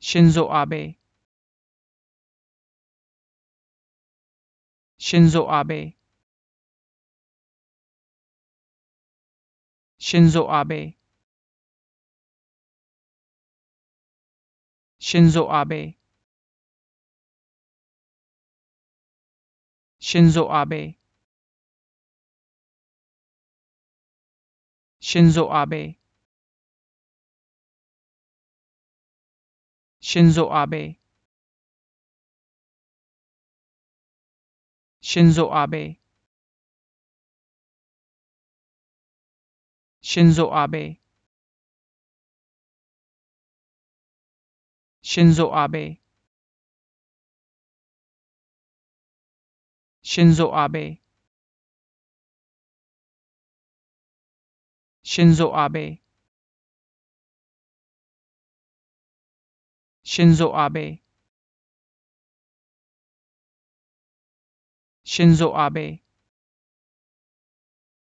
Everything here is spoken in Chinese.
Shinzo Abe. Shinzo Abe. Shinzo Abe. Shinzo Abe. Shinzo Abe. Shinzo Abe. 先肉阿贝，先肉阿贝，先肉阿贝，先肉阿贝，先肉阿贝，先肉阿贝。先走阿呗先走阿呗